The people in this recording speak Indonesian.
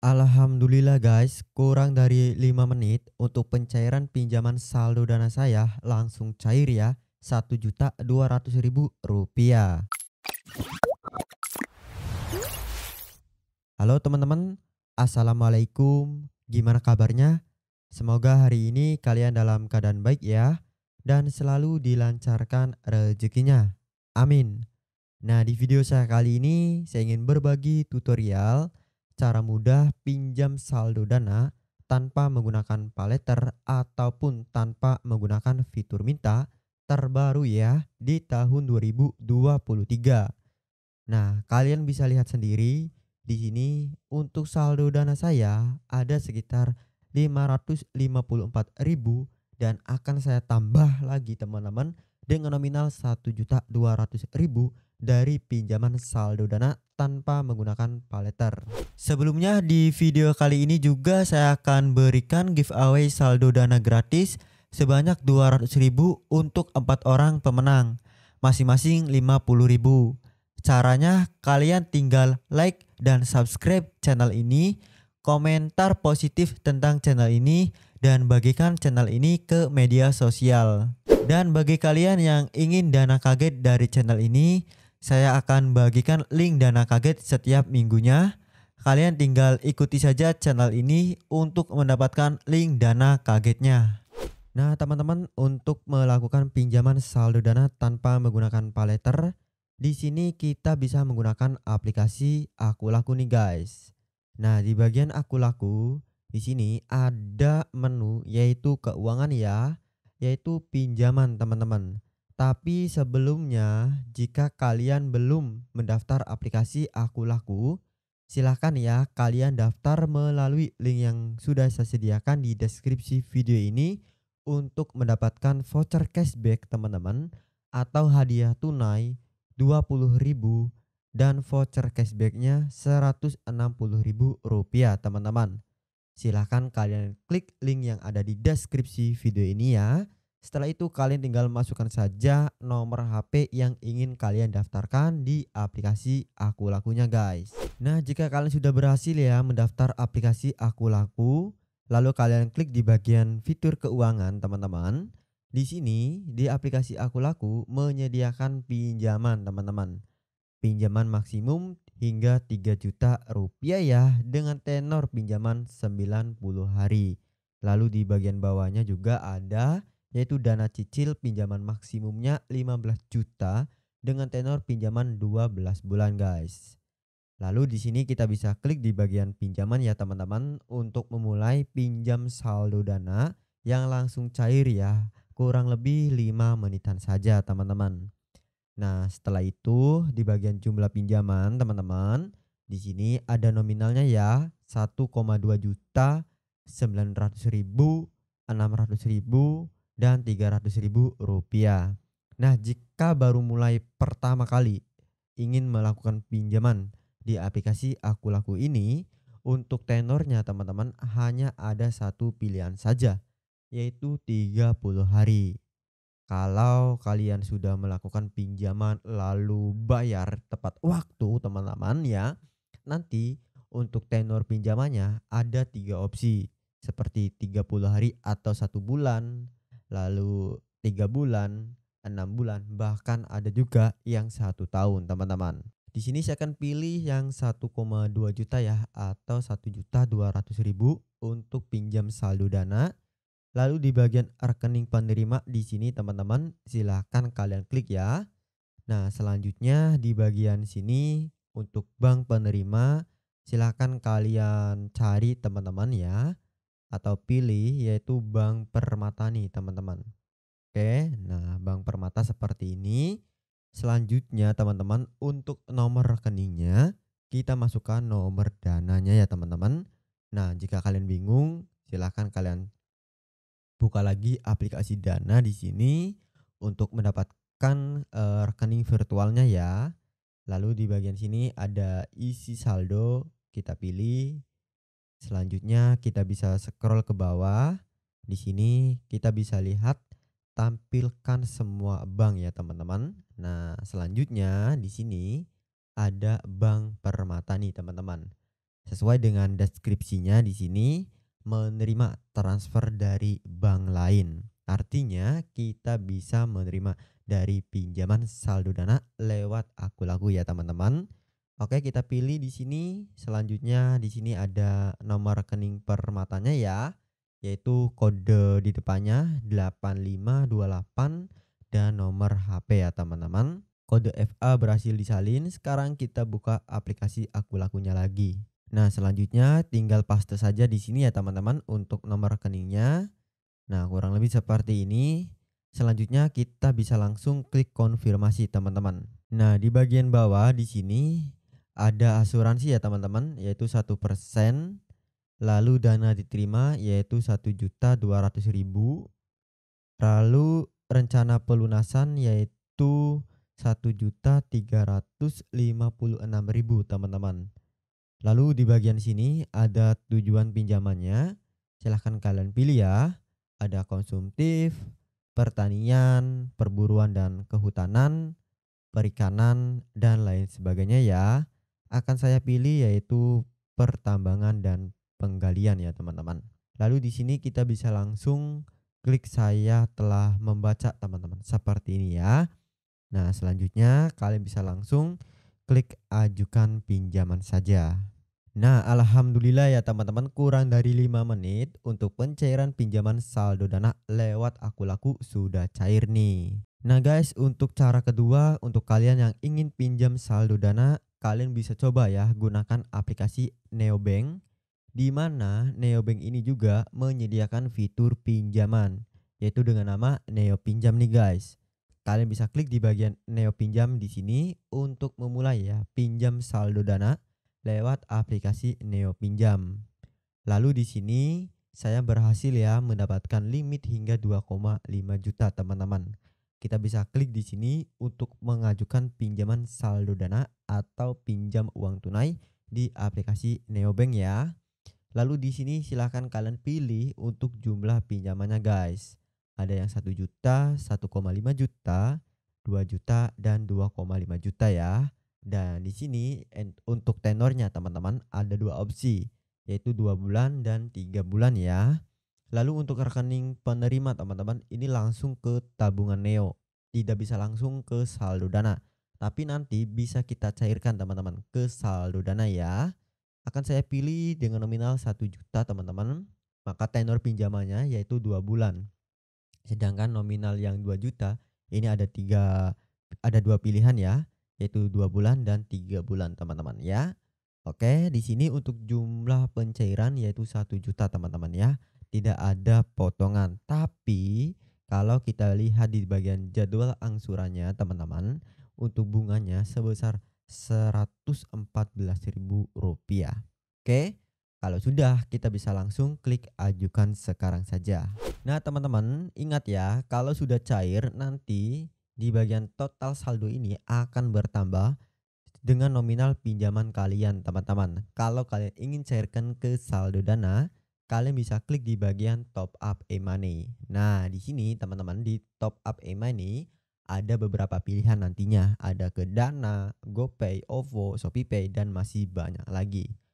Alhamdulillah guys, kurang dari 5 menit untuk pencairan pinjaman saldo dana saya langsung cair ya, Rp1.200.000. Halo teman-teman, Assalamualaikum. Gimana kabarnya? Semoga hari ini kalian dalam keadaan baik ya dan selalu dilancarkan rezekinya. Amin. Nah, di video saya kali ini saya ingin berbagi tutorial cara mudah pinjam saldo dana tanpa menggunakan paleter ataupun tanpa menggunakan fitur minta terbaru ya di tahun 2023. Nah, kalian bisa lihat sendiri di sini untuk saldo dana saya ada sekitar 554.000 dan akan saya tambah lagi teman-teman dengan nominal 1.200.000 dari pinjaman saldo dana tanpa menggunakan paleter. Sebelumnya di video kali ini juga saya akan berikan giveaway saldo dana gratis sebanyak 200.000 untuk empat orang pemenang, masing-masing 50.000. Caranya kalian tinggal like dan subscribe channel ini, komentar positif tentang channel ini, dan bagikan channel ini ke media sosial. Dan bagi kalian yang ingin dana kaget dari channel ini, saya akan bagikan link dana kaget setiap minggunya. Kalian tinggal ikuti saja channel ini untuk mendapatkan link dana kagetnya. Nah teman-teman untuk melakukan pinjaman saldo dana tanpa menggunakan paleter, di sini kita bisa menggunakan aplikasi Aku Laku nih guys. Nah di bagian Aku Laku, di sini ada menu yaitu keuangan ya yaitu pinjaman teman-teman. Tapi sebelumnya, jika kalian belum mendaftar aplikasi Aku Laku, silahkan ya kalian daftar melalui link yang sudah saya sediakan di deskripsi video ini untuk mendapatkan voucher cashback teman-teman atau hadiah tunai 20.000 dan voucher cashbacknya 160.000 rupiah teman-teman. Silahkan kalian klik link yang ada di deskripsi video ini ya. Setelah itu kalian tinggal masukkan saja nomor HP yang ingin kalian daftarkan di aplikasi Aku Lakunya guys. Nah jika kalian sudah berhasil ya mendaftar aplikasi Aku Laku, lalu kalian klik di bagian fitur keuangan teman-teman. Di sini di aplikasi Aku Laku menyediakan pinjaman teman-teman. Pinjaman maksimum hingga 3 juta rupiah ya dengan tenor pinjaman 90 hari. Lalu di bagian bawahnya juga ada yaitu dana cicil pinjaman maksimumnya 15 juta dengan tenor pinjaman 12 bulan guys. Lalu di sini kita bisa klik di bagian pinjaman ya teman-teman untuk memulai pinjam saldo dana yang langsung cair ya kurang lebih 5 menitan saja teman-teman. Nah, setelah itu di bagian jumlah pinjaman, teman-teman, di sini ada nominalnya ya, 1,2 juta 900.000, 600.000 dan 300.000 rupiah. Nah, jika baru mulai pertama kali ingin melakukan pinjaman di aplikasi Aku Laku ini, untuk tenornya teman-teman hanya ada satu pilihan saja, yaitu 30 hari kalau kalian sudah melakukan pinjaman lalu bayar tepat waktu teman-teman ya nanti untuk tenor pinjamannya ada tiga opsi seperti 30 hari atau satu bulan lalu tiga bulan enam bulan bahkan ada juga yang satu tahun teman-teman di sini saya akan pilih yang 1,2 juta ya atau 1 juta 200 ribu untuk pinjam saldo dana Lalu di bagian rekening penerima di sini teman-teman silahkan kalian klik ya. Nah selanjutnya di bagian sini untuk bank penerima silahkan kalian cari teman-teman ya. Atau pilih yaitu bank permata nih teman-teman. Oke nah bank permata seperti ini. Selanjutnya teman-teman untuk nomor rekeningnya kita masukkan nomor dananya ya teman-teman. Nah jika kalian bingung silahkan kalian buka lagi aplikasi Dana di sini untuk mendapatkan uh, rekening virtualnya ya. Lalu di bagian sini ada isi saldo, kita pilih. Selanjutnya kita bisa scroll ke bawah. Di sini kita bisa lihat tampilkan semua bank ya teman-teman. Nah, selanjutnya di sini ada bank Permata nih teman-teman. Sesuai dengan deskripsinya di sini menerima transfer dari bank lain. Artinya kita bisa menerima dari pinjaman saldo dana lewat aku lagu ya teman-teman. Oke, kita pilih di sini. Selanjutnya di sini ada nomor rekening permatanya ya, yaitu kode di depannya 8528 dan nomor HP ya teman-teman. Kode FA berhasil disalin. Sekarang kita buka aplikasi aku lakunya lagi. Nah, selanjutnya tinggal paste saja di sini ya teman-teman untuk nomor rekeningnya. Nah, kurang lebih seperti ini. Selanjutnya kita bisa langsung klik konfirmasi teman-teman. Nah, di bagian bawah di sini ada asuransi ya teman-teman yaitu satu persen lalu dana diterima yaitu satu juta dua lalu rencana pelunasan yaitu satu juta tiga teman-teman Lalu di bagian sini ada tujuan pinjamannya. Silahkan kalian pilih ya. Ada konsumtif, pertanian, perburuan dan kehutanan, perikanan, dan lain sebagainya ya. Akan saya pilih yaitu pertambangan dan penggalian ya teman-teman. Lalu di sini kita bisa langsung klik saya telah membaca teman-teman seperti ini ya. Nah selanjutnya kalian bisa langsung klik ajukan pinjaman saja. Nah, alhamdulillah ya teman-teman kurang dari 5 menit untuk pencairan pinjaman saldo dana lewat aku laku sudah cair nih. Nah guys, untuk cara kedua untuk kalian yang ingin pinjam saldo dana, kalian bisa coba ya gunakan aplikasi Neobank di mana Neobank ini juga menyediakan fitur pinjaman yaitu dengan nama Neo Pinjam nih guys. Kalian bisa klik di bagian Neo Pinjam di sini untuk memulai ya pinjam saldo dana lewat aplikasi Neo Pinjam. Lalu di sini saya berhasil ya mendapatkan limit hingga 2,5 juta teman-teman. Kita bisa klik di sini untuk mengajukan pinjaman saldo dana atau pinjam uang tunai di aplikasi Neobank ya. Lalu di sini silahkan kalian pilih untuk jumlah pinjamannya guys. Ada yang 1 juta, 1,5 juta, 2 juta dan 2,5 juta ya. Dan di sini untuk tenornya teman-teman ada dua opsi yaitu 2 bulan dan 3 bulan ya. Lalu untuk rekening penerima teman-teman ini langsung ke tabungan Neo. Tidak bisa langsung ke saldo dana. Tapi nanti bisa kita cairkan teman-teman ke saldo dana ya. Akan saya pilih dengan nominal 1 juta teman-teman. Maka tenor pinjamannya yaitu 2 bulan. Sedangkan nominal yang 2 juta ini ada tiga ada dua pilihan ya, yaitu dua bulan dan tiga bulan teman-teman ya. Oke, di sini untuk jumlah pencairan yaitu satu juta teman-teman ya. Tidak ada potongan, tapi kalau kita lihat di bagian jadwal angsurannya teman-teman, untuk bunganya sebesar rp rupiah Oke. Kalau sudah, kita bisa langsung klik ajukan sekarang saja. Nah teman-teman, ingat ya, kalau sudah cair nanti di bagian total saldo ini akan bertambah dengan nominal pinjaman kalian teman-teman. Kalau kalian ingin cairkan ke saldo dana, kalian bisa klik di bagian top up e-money. Nah di sini teman-teman di top up e-money ada beberapa pilihan nantinya. Ada ke Dana, GoPay, OVO, ShopeePay, dan masih banyak lagi.